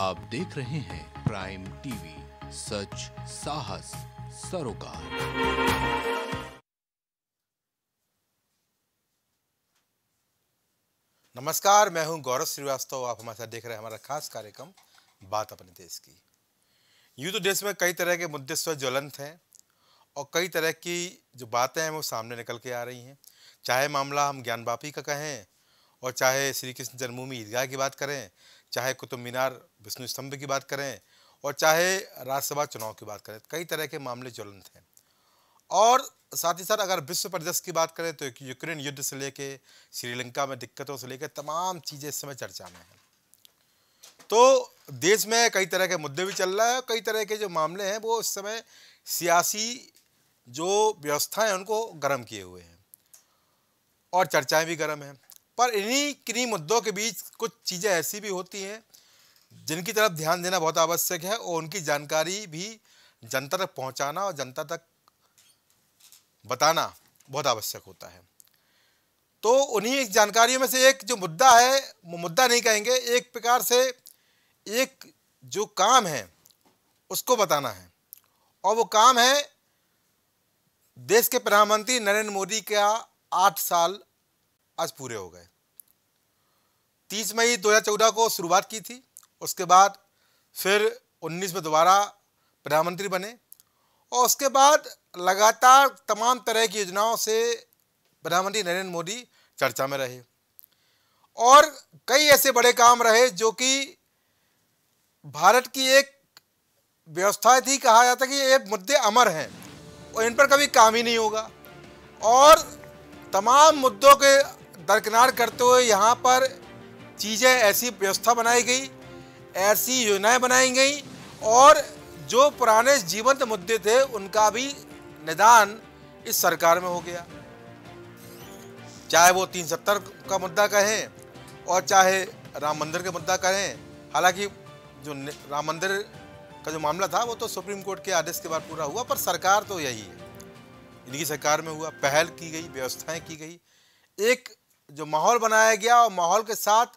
आप देख रहे हैं प्राइम टीवी सच साहस सरोकार नमस्कार मैं हूं गौरव श्रीवास्तव आप हमारे साथ देख रहे हैं हमारा खास कार्यक्रम बात अपने देश की यूं तो देश में कई तरह के मुद्दे स्व ज्वलंत हैं और कई तरह की जो बातें हैं वो सामने निकल के आ रही हैं चाहे मामला हम ज्ञानवापी का कहें और चाहे श्री कृष्ण जन्मभूमि ईदगाह की बात करें चाहे कुतुब मीनार विष्णु स्तंभ की बात करें और चाहे राज्यसभा चुनाव की बात करें कई तरह के मामले ज्वलंत हैं और साथ ही साथ अगर विश्व परिदृश्य की बात करें तो यूक्रेन युद्ध से लेकर श्रीलंका में दिक्कतों से लेकर तमाम चीज़ें इस समय चर्चा में हैं तो देश में कई तरह के मुद्दे भी चल रहा है और कई तरह के जो मामले हैं वो इस समय सियासी जो व्यवस्थाएं उनको गर्म किए हुए हैं और चर्चाएं भी गर्म हैं पर इन्हीं किन्हीं मुद्दों के बीच कुछ चीज़ें ऐसी भी होती हैं जिनकी तरफ ध्यान देना बहुत आवश्यक है और उनकी जानकारी भी जनता तक पहुंचाना और जनता तक बताना बहुत आवश्यक होता है तो उन्हीं जानकारियों में से एक जो मुद्दा है वो मुद्दा नहीं कहेंगे एक प्रकार से एक जो काम है उसको बताना है और वो काम है देश के प्रधानमंत्री नरेंद्र मोदी का आठ साल आज पूरे हो गए तीस मई 2014 को शुरुआत की थी उसके बाद फिर 19 में दोबारा प्रधानमंत्री बने और उसके बाद लगातार तमाम तरह की योजनाओं से प्रधानमंत्री नरेंद्र मोदी चर्चा में रहे और कई ऐसे बड़े काम रहे जो कि भारत की एक व्यवस्था थी कहा जाता कि ये मुद्दे अमर हैं और इन पर कभी काम ही नहीं होगा और तमाम मुद्दों के दरकिनार करते हुए यहाँ पर चीज़ें ऐसी व्यवस्था बनाई गई ऐसी योजनाएं बनाई गई और जो पुराने जीवंत मुद्दे थे उनका भी निदान इस सरकार में हो गया चाहे वो तीन सत्तर का मुद्दा कहें और चाहे राम मंदिर का मुद्दा कहें हालांकि जो राम मंदिर का जो मामला था वो तो सुप्रीम कोर्ट के आदेश के बाद पूरा हुआ पर सरकार तो यही है इनकी सरकार में हुआ पहल की गई व्यवस्थाएं की गई एक जो माहौल बनाया गया और माहौल के साथ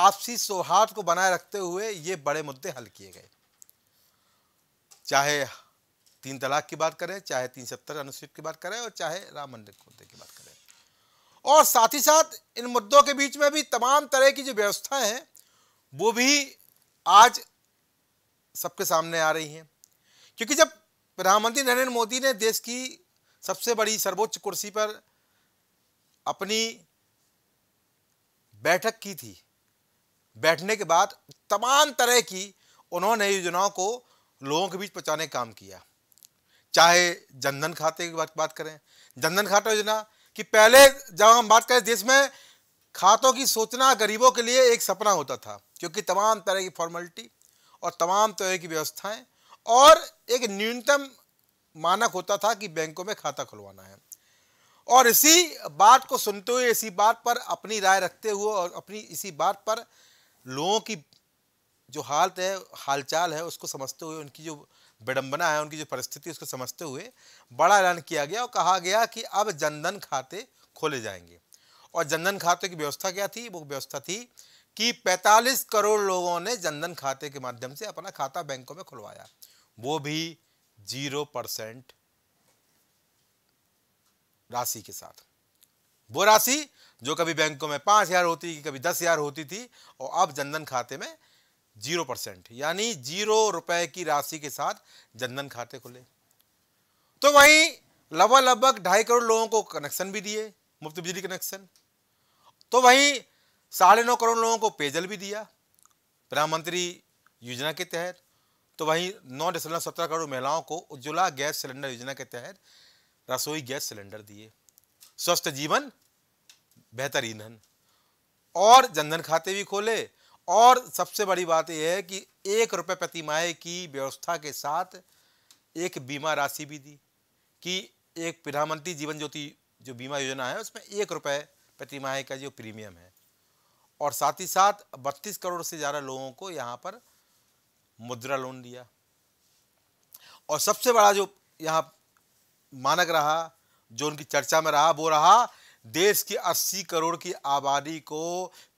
आपसी सौहार्द को बनाए रखते हुए ये बड़े मुद्दे हल किए गए चाहे तीन तलाक की बात करें चाहे तीन सत्तर अनुसूचित की बात करें और चाहे राम मंदिर के मुद्दे की बात करें और साथ ही साथ इन मुद्दों के बीच में भी तमाम तरह की जो व्यवस्थाएं हैं वो भी आज सबके सामने आ रही हैं क्योंकि जब प्रधानमंत्री नरेंद्र मोदी ने देश की सबसे बड़ी सर्वोच्च कुर्सी पर अपनी बैठक की थी बैठने के बाद तमाम तरह की उन्होंने योजनाओं को लोगों के बीच पहुँचाने का काम किया चाहे जनधन खाते की बात बात करें जनधन खाता योजना कि पहले जब हम बात करें देश में खातों की सोचना गरीबों के लिए एक सपना होता था क्योंकि तमाम तरह की फॉर्मेलिटी और तमाम तरह की व्यवस्थाएं और एक न्यूनतम मानक होता था कि बैंकों में खाता खुलवाना है और इसी बात को सुनते हुए इसी बात पर अपनी राय रखते हुए और अपनी इसी बात पर लोगों की जो हालत है हालचाल है उसको समझते हुए उनकी जो विडम्बना है उनकी जो परिस्थिति उसको समझते हुए बड़ा ऐलान किया गया और कहा गया कि अब जनधन खाते खोले जाएंगे और जनधन खाते की व्यवस्था क्या थी वो व्यवस्था थी कि 45 करोड़ लोगों ने जनधन खाते के माध्यम से अपना खाता बैंकों में खुलवाया वो भी जीरो परसेंट राशि के साथ वो राशि जो कभी बैंकों में पाँच हज़ार होती थी कभी दस हज़ार होती थी और अब जनधन खाते में जीरो परसेंट यानी जीरो रुपए की राशि के साथ जनधन खाते खुले तो वहीं लगभग ढाई करोड़ लोगों को कनेक्शन भी दिए मुफ्त बिजली कनेक्शन तो वहीं साढ़े नौ करोड़ लोगों को पेयजल भी दिया प्रधानमंत्री योजना के तहत तो वहीं नौ दशमलव सत्रह करोड़ महिलाओं को उज्ज्वला गैस सिलेंडर योजना के तहत रसोई गैस सिलेंडर दिए स्वस्थ जीवन बेहतर ईंधन और जनधन खाते भी खोले और सबसे बड़ी बात यह है कि एक रुपये प्रति माह की व्यवस्था के साथ एक बीमा राशि भी दी कि एक प्रधानमंत्री जीवन ज्योति जो बीमा योजना है उसमें एक रुपये प्रति माह का जो प्रीमियम है और साथ ही साथ बत्तीस करोड़ से ज़्यादा लोगों को यहाँ पर मुद्रा लोन दिया और सबसे बड़ा जो यहाँ मानक रहा जो उनकी चर्चा में रहा वो रहा देश की 80 करोड़ की आबादी को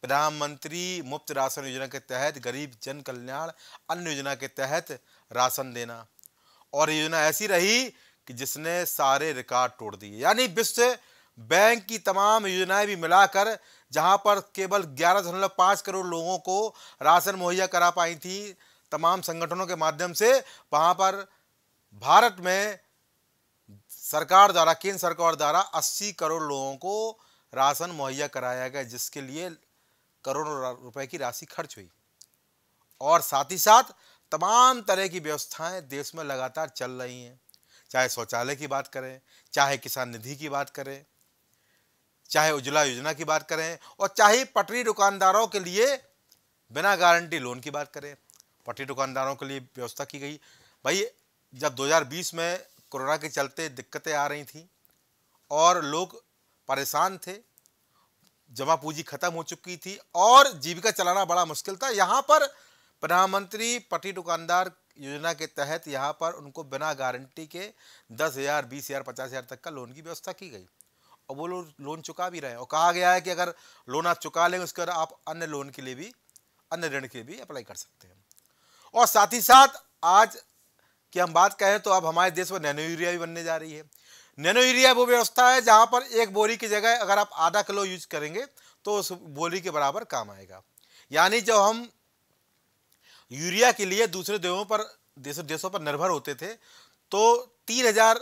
प्रधानमंत्री मुफ्त राशन योजना के तहत गरीब जन कल्याण अन्न योजना के तहत राशन देना और ये योजना ऐसी रही कि जिसने सारे रिकॉर्ड तोड़ दिए यानी विश्व बैंक की तमाम योजनाएं भी मिलाकर जहां पर केवल ग्यारह दशमलव पाँच करोड़ लोगों को राशन मुहैया करा पाई थी तमाम संगठनों के माध्यम से वहाँ पर भारत में सरकार द्वारा केंद्र सरकार द्वारा 80 करोड़ लोगों को राशन मुहैया कराया गया जिसके लिए करोड़ों रुपए की राशि खर्च हुई और साथ ही साथ तमाम तरह की व्यवस्थाएं देश में लगातार चल रही हैं चाहे शौचालय की बात करें चाहे किसान निधि की बात करें चाहे उज्ज्वला योजना की बात करें और चाहे पटरी दुकानदारों के लिए बिना गारंटी लोन की बात करें पटरी दुकानदारों के लिए व्यवस्था की गई भाई जब 2020 में कोरोना के चलते दिक्कतें आ रही थी और लोग परेशान थे जमा पूंजी खत्म हो चुकी थी और जीविका चलाना बड़ा मुश्किल था यहाँ पर प्रधानमंत्री पट्टी दुकानदार योजना के तहत यहाँ पर उनको बिना गारंटी के दस हज़ार बीस हज़ार पचास हज़ार तक का लोन की व्यवस्था की गई और वो लोग लोन चुका भी रहे हैं और कहा गया है कि अगर लोन आप चुका लेंगे उसके बाद आप अन्य लोन के लिए भी अन्य ऋण के लिए भी अप्लाई कर सकते हैं और साथ ही साथ आज कि हम बात कहें तो अब हमारे देश में नैनो यूरिया भी बनने जा रही है नैनो यूरिया वो व्यवस्था है जहाँ पर एक बोरी की जगह अगर आप आधा किलो यूज करेंगे तो उस बोरी के बराबर काम आएगा यानी जब हम यूरिया के लिए दूसरे देशों पर देशों देशों पर निर्भर होते थे तो तीन हज़ार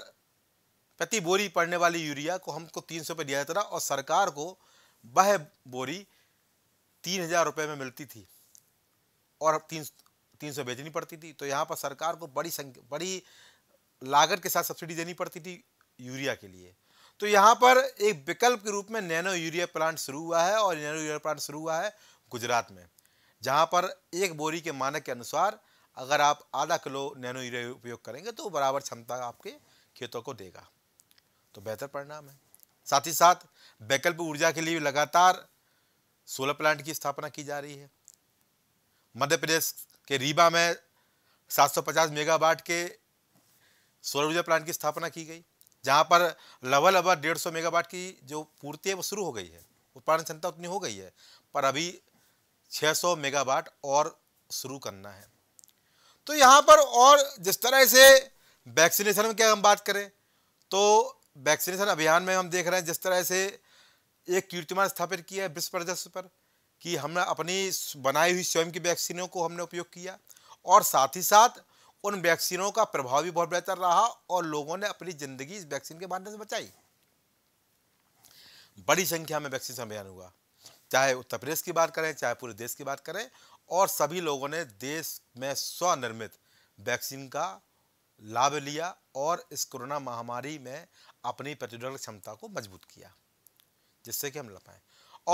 प्रति बोरी पड़ने वाली यूरिया को हमको तीन सौ रुपये दिया जाता था और सरकार को वह बोरी तीन हज़ार रुपये में मिलती थी और तीन तीन सौ बेचनी पड़ती थी तो यहाँ पर सरकार को बड़ी संख्या बड़ी लागत के साथ सब्सिडी देनी पड़ती थी यूरिया के लिए तो यहाँ पर एक विकल्प के रूप में नैनो यूरिया प्लांट शुरू हुआ है और नैनो यूरिया प्लांट शुरू हुआ है गुजरात में जहाँ पर एक बोरी के मानक के अनुसार अगर आप आधा किलो नैनो यूरिया उपयोग करेंगे तो बराबर क्षमता आपके खेतों को देगा तो बेहतर परिणाम है साथ ही साथ वैकल्प ऊर्जा के लिए लगातार सोलर प्लांट की स्थापना की जा रही है मध्य प्रदेश कि रीवा में 750 मेगावाट के सौर ऊर्जा प्लांट की स्थापना की गई जहाँ पर लवल अवर डेढ़ सौ मेगावाट की जो पूर्ति है वो शुरू हो गई है उत्पादन क्षमता उतनी हो गई है पर अभी 600 मेगावाट और शुरू करना है तो यहाँ पर और जिस तरह से वैक्सीनेशन में क्या हम बात करें तो वैक्सीनेशन अभियान में हम देख रहे हैं जिस तरह से एक कीर्तिमान स्थापित किया है विश्व प्रदर्श पर कि हमने अपनी बनाई हुई स्वयं की वैक्सीनों को हमने उपयोग किया और साथ ही साथ उन वैक्सीनों का प्रभाव भी बहुत बेहतर रहा और लोगों ने अपनी ज़िंदगी इस वैक्सीन के माध्यम से बचाई बड़ी संख्या में वैक्सीन अभियान हुआ चाहे उत्तर प्रदेश की बात करें चाहे पूरे देश की बात करें और सभी लोगों ने देश में स्वनिर्मित वैक्सीन का लाभ लिया और इस कोरोना महामारी में अपनी प्रतिरोधक क्षमता को मजबूत किया जिससे कि हम लड़ पाए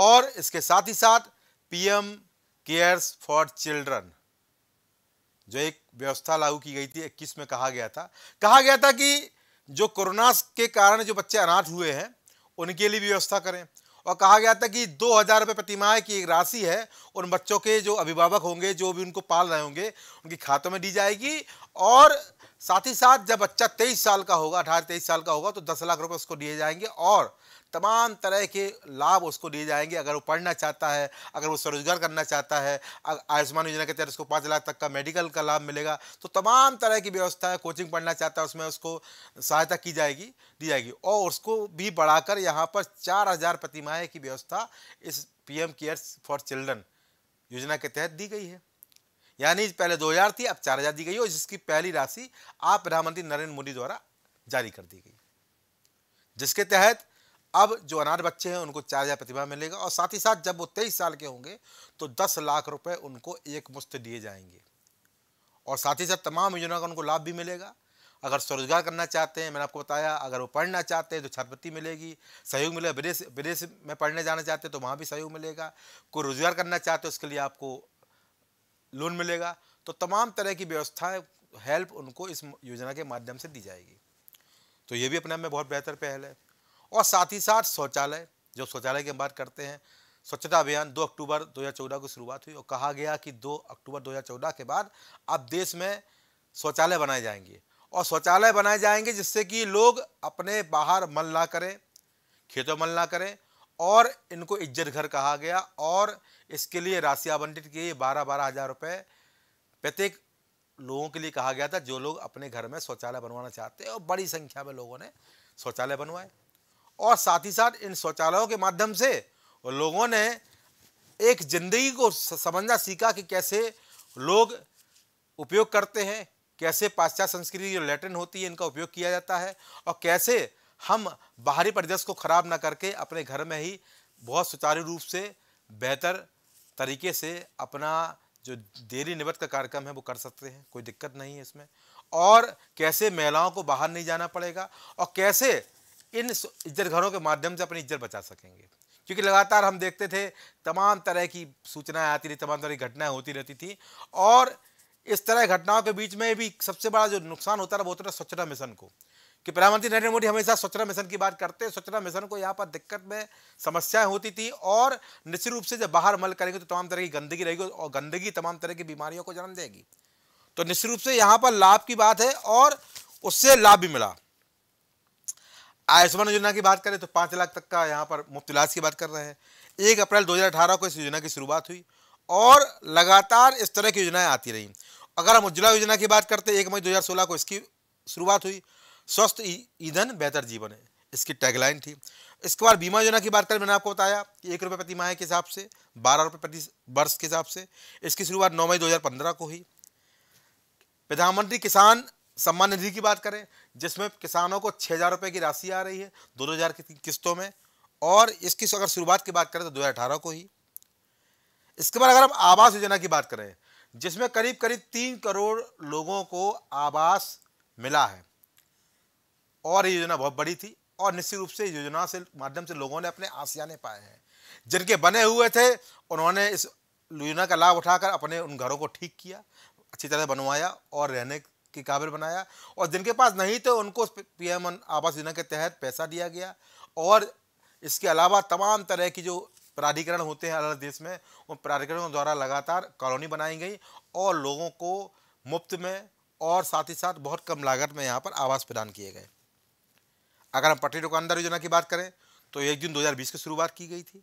और इसके साथ ही साथ पीएम केयर्स फॉर चिल्ड्रन जो एक व्यवस्था लागू की गई थी इक्कीस में कहा गया था कहा गया था कि जो कोरोना के कारण जो बच्चे अनाथ हुए हैं उनके लिए व्यवस्था करें और कहा गया था कि दो हज़ार रुपये प्रतिमाह की एक राशि है उन बच्चों के जो अभिभावक होंगे जो भी उनको पाल रहे होंगे उनके खातों में दी जाएगी और साथ ही साथ जब बच्चा तेईस साल का होगा अठारह तेईस साल का होगा तो दस लाख रुपए उसको दिए जाएंगे और तमाम तरह के लाभ उसको दिए जाएंगे अगर वो पढ़ना चाहता है अगर वो स्वरोजगार करना चाहता है आयुष्मान योजना के तहत उसको पाँच लाख तक का मेडिकल का लाभ मिलेगा तो तमाम तरह की व्यवस्था है कोचिंग पढ़ना चाहता है उसमें उसको सहायता की जाएगी दी जाएगी और उसको भी बढ़ाकर यहाँ पर चार हज़ार प्रतिमाएँ की व्यवस्था इस P M cares for children योजना के तहत दी गई है यानी पहले हज़ार थी अब हज़ार दी गई और जिसकी पहली राशि आप प्रधानमंत्री नरेंद्र मोदी द्वारा जारी कर दी गई जिसके तहत अब जो अनाथ बच्चे हैं उनको चार हज़ार प्रतिभा मिलेगा और साथ ही साथ जब वो तेईस साल के होंगे तो दस लाख रुपए उनको एक मुश्त दिए जाएंगे और साथ ही साथ तमाम योजना का उनको लाभ भी मिलेगा अगर स्वरोजगार करना चाहते हैं मैंने आपको बताया अगर वो पढ़ना चाहते हैं तो छात्रवृत्ति मिलेगी सहयोग मिलेगा विदेश विदेश में पढ़ने जाना चाहते हैं तो वहाँ भी सहयोग मिलेगा कोई रोजगार करना चाहते हैं उसके लिए आपको लोन मिलेगा तो तमाम तरह की व्यवस्थाएँ हेल्प उनको इस योजना के माध्यम से दी जाएगी तो ये भी अपने आप में बहुत बेहतर पहल है और साथ ही साथ शौचालय जो शौचालय की हम बात करते हैं स्वच्छता अभियान 2 अक्टूबर 2014 को शुरुआत हुई और कहा गया कि 2 अक्टूबर 2014 के बाद अब देश में शौचालय बनाए जाएंगे और शौचालय बनाए जाएंगे जिससे कि लोग अपने बाहर मल ना करें खेतों मल ना करें और इनको इज्जत घर कहा गया और इसके लिए राशि आवंटित की बारह बारह हज़ार रुपये प्रत्येक लोगों के लिए कहा गया था जो लोग अपने घर में शौचालय बनवाना चाहते हैं और बड़ी संख्या में लोगों ने शौचालय बनवाए और साथ ही साथ इन शौचालयों के माध्यम से लोगों ने एक ज़िंदगी को समझना सीखा कि कैसे लोग उपयोग करते हैं कैसे पाश्चात्य संस्कृति जो लैटिन होती है इनका उपयोग किया जाता है और कैसे हम बाहरी परिदृश्य को ख़राब ना करके अपने घर में ही बहुत सुचारू रूप से बेहतर तरीके से अपना जो देरी निवृत्त का कार्यक्रम है वो कर सकते हैं कोई दिक्कत नहीं है इसमें और कैसे महिलाओं को बाहर नहीं जाना पड़ेगा और कैसे इन इज्जत घरों के माध्यम से अपनी इज्जत बचा सकेंगे क्योंकि लगातार हम देखते थे तमाम तरह की सूचनाएं आती रही तमाम तरह की घटनाएं होती रहती थी और इस तरह घटनाओं के बीच में भी सबसे बड़ा जो नुकसान होता रहा वो होता रहा स्वच्छता मिशन को कि प्रधानमंत्री नरेंद्र मोदी हमेशा स्वच्छता मिशन की बात करते हैं स्वच्छता मिशन को यहाँ पर दिक्कत में समस्याएं होती थी और निश्चित रूप से जब बाहर मल करेंगे तो तमाम तरह की गंदगी रहेगी और गंदगी तमाम तरह की बीमारियों को जन्म देगी तो निश्चित रूप से यहाँ पर लाभ की बात है और उससे लाभ भी मिला आयुष्मान योजना की बात करें तो पाँच लाख तक का यहाँ पर मुफ्त इलाज की बात कर रहे हैं एक अप्रैल दो को इस योजना की शुरुआत हुई और लगातार इस तरह की योजनाएं आती रहीं अगर हम उज्ज्वला योजना की बात करते हैं एक मई 2016 को इसकी शुरुआत हुई स्वस्थ ईंधन बेहतर जीवन है इसकी टैगलाइन थी इसके बाद बीमा योजना की बात करें मैंने आपको बताया कि एक रुपये प्रति माह के हिसाब से बारह रुपये प्रति वर्ष के हिसाब से इसकी शुरुआत नौ मई 2015 को हुई प्रधानमंत्री किसान सम्मान निधि की बात करें जिसमें किसानों को छः हज़ार रुपये की राशि आ रही है दो दो हज़ार की किस्तों में और इसकी अगर शुरुआत की बात करें तो दो हज़ार अठारह को ही इसके बाद अगर हम आवास योजना की बात करें जिसमें करीब करीब तीन करोड़ लोगों को आवास मिला है और ये योजना बहुत बड़ी थी और निश्चित रूप से योजना से माध्यम से लोगों ने अपने आसियाने पाए हैं जिनके बने हुए थे उन्होंने इस योजना का लाभ उठाकर अपने उन घरों को ठीक किया अच्छी तरह बनवाया और रहने के काबिल बनाया और जिनके पास नहीं थे उनको पीएम आवास योजना के तहत पैसा दिया गया और इसके अलावा तमाम तरह की जो प्राधिकरण होते हैं अलग देश में उन प्राधिकरणों द्वारा लगातार कॉलोनी बनाई गई और लोगों को मुफ्त में और साथ ही साथ बहुत कम लागत में यहाँ पर आवास प्रदान किए गए अगर हम पटरी दुकानदार योजना की बात करें तो एक जून 2020 की शुरुआत की गई थी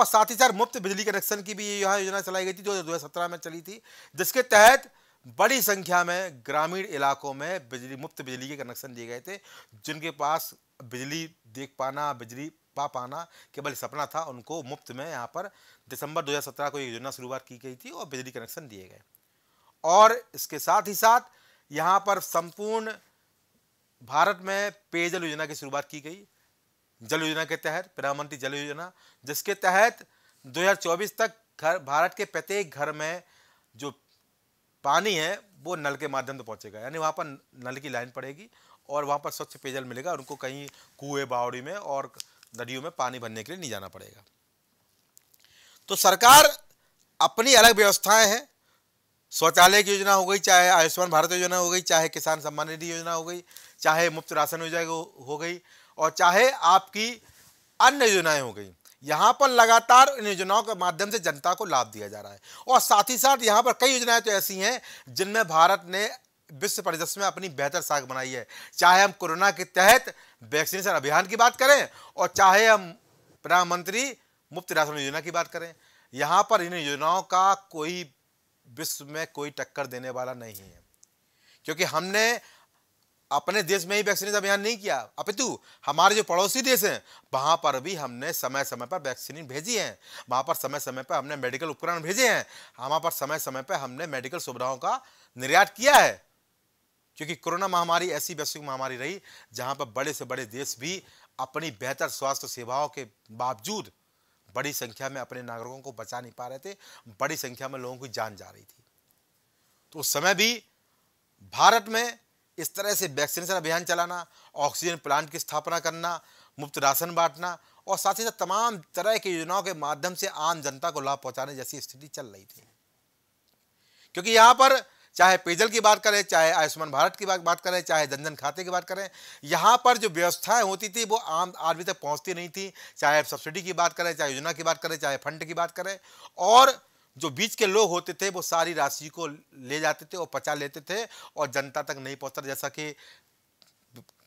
और साथ ही साथ मुफ्त बिजली कनेक्शन की भी यहाँ योजना चलाई गई थी जो दो में चली थी जिसके तहत बड़ी संख्या में ग्रामीण इलाकों में बिजली मुफ्त बिजली के कनेक्शन दिए गए थे जिनके पास बिजली देख पाना बिजली पा पाना केवल सपना था उनको मुफ्त में यहाँ पर दिसंबर 2017 को ये योजना शुरुआत की गई थी और बिजली कनेक्शन दिए गए और इसके साथ ही साथ यहाँ पर संपूर्ण भारत में पेयजल योजना की शुरुआत की गई जल योजना के तहत प्रधानमंत्री जल योजना जिसके तहत 2024 तक घर भारत के प्रत्येक घर में जो पानी है वो नल के माध्यम से पहुँचेगा यानी वहाँ पर नल की लाइन पड़ेगी और वहाँ पर स्वच्छ पेयजल मिलेगा उनको कहीं कुएँ बावड़ी में और नदियों में पानी भरने के लिए नहीं जाना पड़ेगा तो सरकार अपनी अलग व्यवस्थाएं हैं शौचालय की योजना हो गई चाहे आयुष्मान भारत योजना हो गई चाहे किसान सम्मान निधि योजना हो गई चाहे मुफ्त राशन योजना हो गई और चाहे आपकी अन्य योजनाएं हो गई यहाँ पर लगातार इन योजनाओं के माध्यम से जनता को लाभ दिया जा रहा है और साथ ही साथ यहाँ पर कई योजनाएं तो ऐसी हैं जिनमें भारत ने विश्व परिदृश्य में अपनी बेहतर साख बनाई है चाहे हम कोरोना के तहत वैक्सीनेशन अभियान की बात करें और चाहे हम प्रधानमंत्री मुफ्त राशन योजना की बात करें यहाँ पर इन योजनाओं का कोई विश्व में कोई टक्कर देने वाला नहीं है क्योंकि हमने अपने देश में ही वैक्सीनेशन अभियान नहीं किया अपितु हमारे जो पड़ोसी देश हैं वहाँ पर भी हमने समय समय पर वैक्सीन भेजी है वहाँ पर समय समय पर हमने मेडिकल उपकरण भेजे हैं वहाँ पर समय समय पर हमने मेडिकल सुविधाओं का निर्यात किया है क्योंकि कोरोना महामारी ऐसी वैश्विक महामारी रही जहाँ पर बड़े से बड़े देश भी अपनी बेहतर स्वास्थ्य सेवाओं के बावजूद बड़ी संख्या में अपने नागरिकों को बचा नहीं पा रहे थे बड़ी संख्या में लोगों की जान जा रही थी तो उस समय भी भारत में इस तरह से वैक्सीनेशन अभियान चलाना ऑक्सीजन प्लांट की स्थापना करना मुफ्त राशन बांटना और साथ ही साथ तमाम तरह की योजनाओं के माध्यम से आम जनता को लाभ पहुंचाने जैसी स्थिति चल रही थी क्योंकि यहाँ पर चाहे पेयजल की बात करें चाहे आयुष्मान भारत की बात करें चाहे जनधन खाते की बात करें यहाँ पर जो व्यवस्थाएं होती थी वो आम आदमी तक पहुँचती नहीं थी चाहे सब्सिडी की बात करें चाहे योजना की बात करें चाहे फंड की बात करें और जो बीच के लोग होते थे वो सारी राशि को ले जाते थे और पचा लेते थे और जनता तक नहीं पहुंचता जैसा कि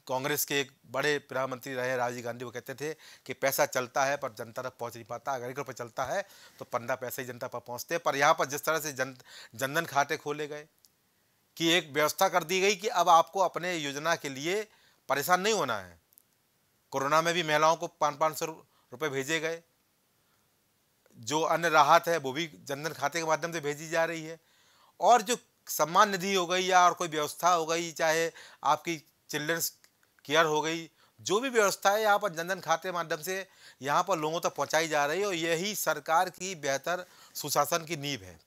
कांग्रेस के एक बड़े प्रधानमंत्री रहे राजीव गांधी वो कहते थे कि पैसा चलता है पर जनता तक पहुंच नहीं पाता अगर एक रुपये चलता है तो पंद्रह पैसे ही जनता पर पहुंचते पर यहाँ पर जिस तरह से जन जनधन खाते खोले गए कि एक व्यवस्था कर दी गई कि अब आपको अपने योजना के लिए परेशान नहीं होना है कोरोना में भी महिलाओं को पाँच पाँच सौ रुपये भेजे गए जो अन्य राहत है वो भी जनधन खाते के माध्यम से भेजी जा रही है और जो सम्मान निधि हो गई या और कोई व्यवस्था हो गई चाहे आपकी चिल्ड्रंस केयर हो गई जो भी व्यवस्था है यहाँ पर जनधन खाते माध्यम से यहाँ पर लोगों तक पहुँचाई जा रही है और यही सरकार की बेहतर सुशासन की नींव है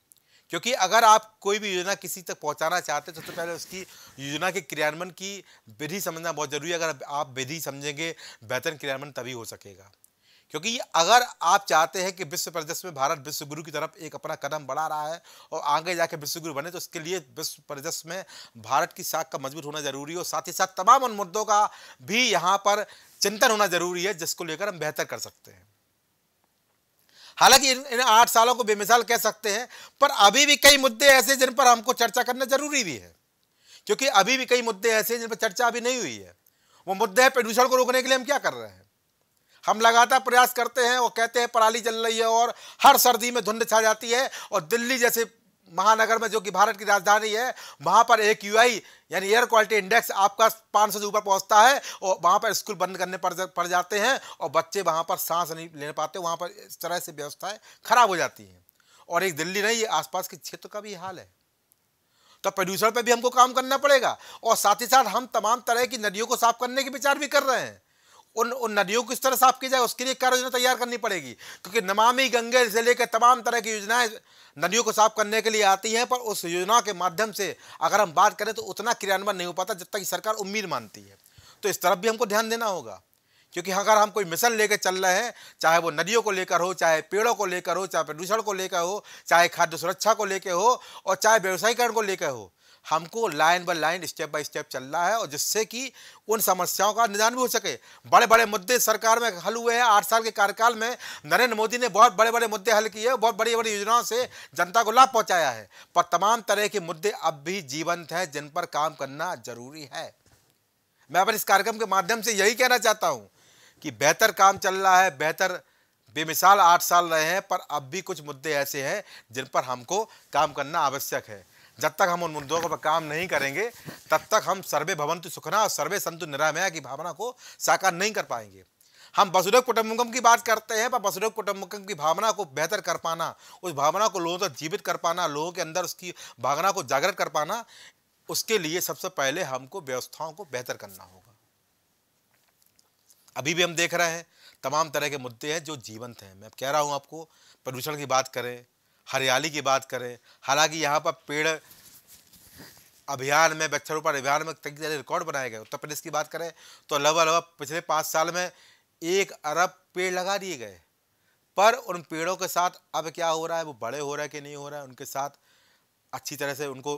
क्योंकि अगर आप कोई भी योजना किसी तक पहुंचाना चाहते हैं तो सबसे तो पहले उसकी योजना के क्रियान्वयन की विधि समझना बहुत जरूरी है अगर आप विधि समझेंगे बेहतर क्रियान्वयन तभी हो सकेगा क्योंकि अगर आप चाहते हैं कि विश्व परिदृश्य में भारत विश्वगुरु की तरफ एक अपना कदम बढ़ा रहा है और आगे जाके विश्वगुरु बने तो इसके लिए विश्व परिदृश्य में भारत की साख का मजबूत होना जरूरी है और साथ ही साथ तमाम उन मुद्दों का भी यहाँ पर चिंतन होना जरूरी है जिसको लेकर हम बेहतर कर सकते हैं हालांकि इन, इन आठ सालों को बेमिसाल कह सकते हैं पर अभी भी कई मुद्दे ऐसे जिन पर हमको चर्चा करना जरूरी भी है क्योंकि अभी भी कई मुद्दे ऐसे हैं जिन पर चर्चा अभी नहीं हुई है वो मुद्दे है प्रदूषण को रोकने के लिए हम क्या कर रहे हैं हम लगातार प्रयास करते हैं और कहते हैं पराली जल रही है और हर सर्दी में धुंध छा जाती है और दिल्ली जैसे महानगर में जो कि भारत की राजधानी है वहाँ पर एक यू यानी एयर क्वालिटी इंडेक्स आपका 500 से ऊपर पहुँचता है और वहाँ पर स्कूल बंद करने पड़ जाते हैं और बच्चे वहाँ पर सांस नहीं ले पाते वहाँ पर इस तरह से व्यवस्थाएँ खराब हो जाती हैं और एक दिल्ली नहीं आसपास के क्षेत्र का भी हाल है तो प्रदूषण पर भी हमको काम करना पड़ेगा और साथ ही साथ हम तमाम तरह की नदियों को साफ करने के विचार भी कर रहे हैं उन उन नदियों को किस तरह साफ की जाए उसके लिए कार्य योजना तैयार करनी पड़ेगी क्योंकि नमामि गंगे से लेकर तमाम तरह की योजनाएं नदियों को साफ करने के लिए आती हैं पर उस योजना के माध्यम से अगर हम बात करें तो उतना क्रियान्वयन नहीं हो पाता जब तक सरकार उम्मीद मानती है तो इस तरफ भी हमको ध्यान देना होगा क्योंकि अगर हम कोई मिशन लेकर चल रहे हैं चाहे वो नदियों को लेकर हो चाहे पेड़ों को लेकर हो चाहे प्रदूषण को लेकर हो चाहे खाद्य सुरक्षा को लेकर हो और चाहे व्यवसायीकरण को लेकर हो हमको line by line step by step चलना है और जिससे कि उन समस्याओं का निदान भी हो सके बड़े बड़े मुद्दे सरकार में हल हुए हैं आठ साल के कार्यकाल में नरेंद्र मोदी ने बहुत बड़े बड़े मुद्दे हल किए बहुत बड़ी बड़ी योजनाओं से जनता को लाभ पहुँचाया है पर तमाम तरह के मुद्दे अब भी जीवंत हैं जिन पर काम करना जरूरी है मैं अपने इस कार्यक्रम के माध्यम से यही कहना चाहता हूँ कि बेहतर काम चल रहा है बेहतर बेमिसाल आठ साल रहे हैं पर अब भी कुछ मुद्दे ऐसे हैं जिन पर हमको काम करना आवश्यक है जब तक हम उन मुद्दों पर काम नहीं करेंगे तब तक हम सर्वे भवंतु सुखना और सर्वे संतु निरामया की भावना को साकार नहीं कर पाएंगे हम वसुदेव कुटुम्बकम की बात करते हैं पर वसुदेव कुटुम्बकम की भावना को बेहतर कर पाना उस भावना को लोगों तक जीवित कर पाना लोगों के अंदर उसकी भावना को जागृत कर पाना उसके लिए सबसे पहले हमको व्यवस्थाओं को बेहतर करना होगा अभी भी हम देख रहे हैं तमाम तरह के मुद्दे हैं जो जीवंत हैं मैं कह रहा हूँ आपको प्रदूषण की बात करें हरियाली की बात करें हालांकि यहाँ पर पेड़ अभियान में वृक्षारोपण अभियान में कई सारे रिकॉर्ड बनाए गए उत्तर प्रदेश की बात करें तो लगभग लगभग पिछले पाँच साल में एक अरब पेड़ लगा दिए गए पर उन पेड़ों के साथ अब क्या हो रहा है वो बड़े हो रहे हैं कि नहीं हो रहा है उनके साथ अच्छी तरह से उनको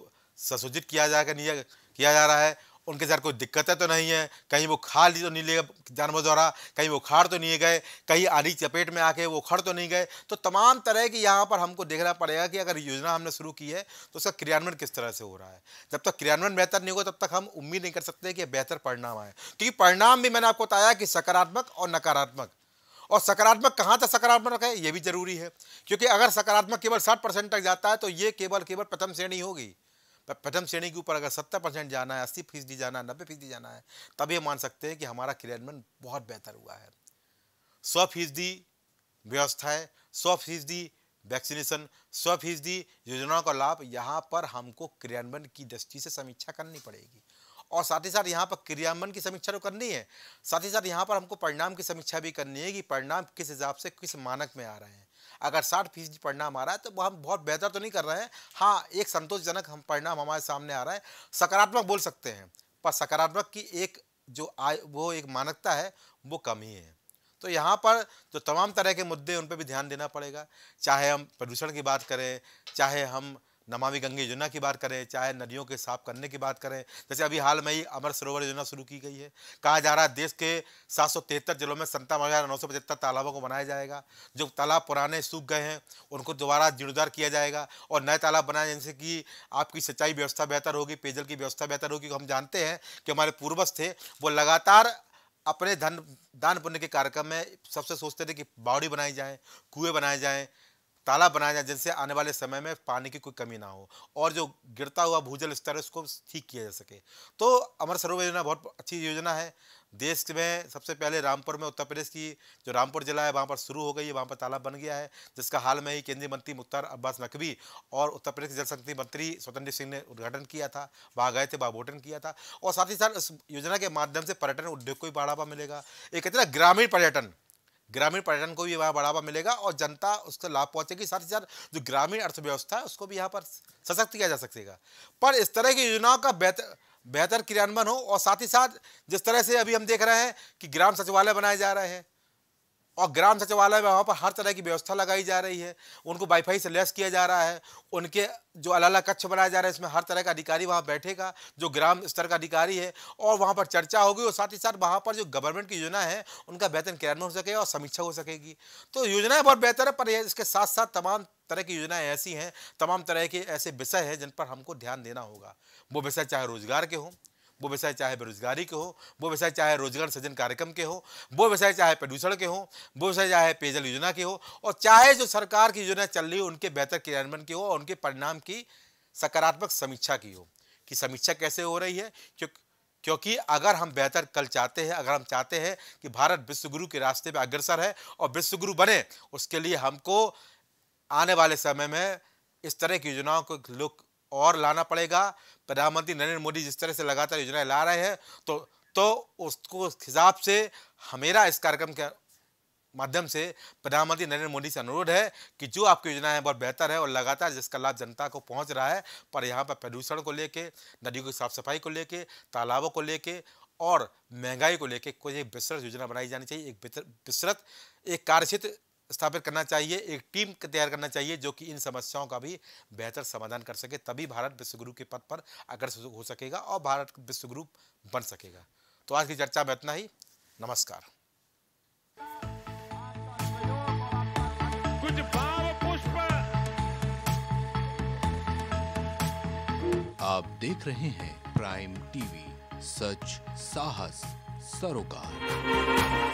सुसज्जित किया जा किया जा रहा है उनके साथ कोई दिक्कतें तो नहीं है कहीं वो खा ली तो नहीं ले जानवर द्वारा कहीं वो खाड़ तो नहीं गए कहीं आधी चपेट में आके वो खड़ तो नहीं गए तो तमाम तरह की यहाँ पर हमको देखना पड़ेगा कि अगर योजना हमने शुरू की है तो उसका क्रियान्वयन किस तरह से हो रहा है जब तक क्रियान्वयन बेहतर नहीं होगा तब तक हम उम्मीद नहीं कर सकते कि बेहतर परिणाम आए क्योंकि तो परिणाम भी मैंने आपको बताया कि सकारात्मक और नकारात्मक और सकारात्मक कहाँ तक सकारात्मक है ये भी जरूरी है क्योंकि अगर सकारात्मक केवल साठ परसेंट तक जाता है तो ये केवल केवल प्रथम श्रेणी होगी प्रथम श्रेणी के ऊपर अगर सत्तर परसेंट जाना है अस्सी फीसदी जाना है नब्बे फीसदी जाना है तब ये मान सकते हैं कि हमारा क्रियान्वयन बहुत बेहतर हुआ है सौ फीसदी व्यवस्थाएँ सौ फीसदी वैक्सीनेशन सौ फीसदी योजनाओं का लाभ यहाँ पर हमको क्रियान्वयन की दृष्टि से समीक्षा करनी पड़ेगी और साथ ही साथ यहाँ पर क्रियान्वयन की समीक्षा तो करनी है साथ ही साथ यहाँ पर हमको परिणाम की समीक्षा भी करनी है कि परिणाम किस हिसाब से किस मानक में आ रहे हैं अगर साठ फीसदी परिणाम आ रहा है तो हम बहुत बेहतर तो नहीं कर रहे हैं हाँ एक संतोषजनक हम परिणाम हमारे सामने आ रहा है सकारात्मक बोल सकते हैं पर सकारात्मक की एक जो आय वो एक मानकता है वो कम ही है तो यहाँ पर जो तमाम तरह के मुद्दे उन पर भी ध्यान देना पड़ेगा चाहे हम प्रदूषण की बात करें चाहे हम नमामि गंगे योजना की बात करें चाहे नदियों के साफ करने की बात करें जैसे अभी हाल में ही अमर सरोवर योजना शुरू की गई है कहा जा रहा है देश के सात जिलों में संतावन हज़ार नौ सौ पचहत्तर तालाबों को बनाया जाएगा जो तालाब पुराने सूख गए हैं उनको दोबारा जीर्णोद्धार किया जाएगा और नए तालाब बनाए जैसे कि आपकी सिंचाई व्यवस्था बेहतर होगी पेयजल की व्यवस्था बेहतर होगी हम जानते हैं कि हमारे पूर्वज थे वो लगातार अपने धन दान पुण्य के कार्यक्रम में सबसे सोचते थे कि बावड़ी बनाई जाए कुएँ बनाए जाएँ ताला बनाया जाए जिनसे आने वाले समय में पानी की कोई कमी ना हो और जो गिरता हुआ भूजल स्तर है उसको ठीक किया जा सके तो अमर सरोवर योजना बहुत अच्छी योजना है देश में सबसे पहले रामपुर में उत्तर प्रदेश की जो रामपुर जिला है वहाँ पर शुरू हो गई है वहाँ पर तालाब बन गया है जिसका हाल में ही केंद्रीय मंत्री मुख्तार अब्बास नकवी और उत्तर प्रदेश के जल शक्ति मंत्री स्वतंत्र सिंह ने उद्घाटन किया था वहाँ गए थे वहाँ वोटन किया था और साथ ही साथ इस योजना के माध्यम से पर्यटन उद्योग को भी बढ़ावा मिलेगा एक कहते ग्रामीण पर्यटन ग्रामीण पर्यटन को भी वहाँ बढ़ावा मिलेगा और जनता उसका लाभ पहुँचेगी साथ ही साथ जो ग्रामीण अर्थव्यवस्था है उसको भी यहाँ पर सशक्त किया जा सकेगा पर इस तरह की योजनाओं का बेहतर बेहतर क्रियान्वयन हो और साथ ही साथ जिस तरह से अभी हम देख रहे हैं कि ग्राम सचिवालय बनाए जा रहे हैं और ग्राम सचिवालय में वहाँ पर हर तरह की व्यवस्था लगाई जा रही है उनको वाईफाई से लैस किया जा रहा है उनके जो अलग अलग कक्ष बनाया जा रहा है इसमें हर तरह का अधिकारी वहाँ बैठेगा जो ग्राम स्तर का अधिकारी है और वहाँ पर चर्चा होगी और साथ ही साथ वहाँ पर जो गवर्नमेंट की योजना है उनका बेहतर क्रियान्वयन हो सके और समीक्षा हो सकेगी तो योजनाएँ बहुत बेहतर है पर इसके साथ साथ तमाम तरह की योजनाएँ ऐसी हैं तमाम तरह के ऐसे विषय हैं जिन पर हमको ध्यान देना होगा वो विषय चाहे रोजगार के हों वो व्यवसाय चाहे बेरोजगारी के हो वो व्यवसाय चाहे रोजगार सृजन कार्यक्रम के हो वो व्यवसाय चाहे प्रदूषण के हो वो व्यवसाय चाहे पेयजल योजना के हो और चाहे जो सरकार की योजना चल रही हो उनके बेहतर क्रियान्वयन की हो और उनके परिणाम की सकारात्मक समीक्षा की हो कि समीक्षा कैसे हो रही है क्योंकि क्योंकि अगर हम बेहतर कल चाहते हैं अगर हम चाहते हैं कि भारत विश्वगुरु के रास्ते पर अग्रसर है और विश्वगुरु बने उसके लिए हमको आने वाले समय में इस तरह की योजनाओं को लोग और लाना पड़ेगा प्रधानमंत्री नरेंद्र मोदी जिस तरह से लगातार योजनाएं ला रहे हैं तो तो उसको हिसाब से हमेरा इस कार्यक्रम के माध्यम से प्रधानमंत्री नरेंद्र मोदी से अनुरोध है कि जो आपकी योजना है बहुत बेहतर है और लगातार जिसका लाभ जनता को पहुंच रहा है पर यहाँ पर प्रदूषण को लेके नदियों की साफ सफाई को लेके तालाबों को लेके और महंगाई को लेके कोई एक विस्तृत योजना बनाई जानी चाहिए एक विस्तृत एक कार्यक्षित स्थापित करना चाहिए एक टीम तैयार करना चाहिए जो कि इन समस्याओं का भी बेहतर समाधान कर सके तभी भारत विश्वगुरु के पद पर अग्रसर हो सकेगा और भारत विश्वगुरु बन सकेगा तो आज की चर्चा में इतना ही नमस्कार कुछ पुष्प आप देख रहे हैं प्राइम टीवी सच साहस सरोकार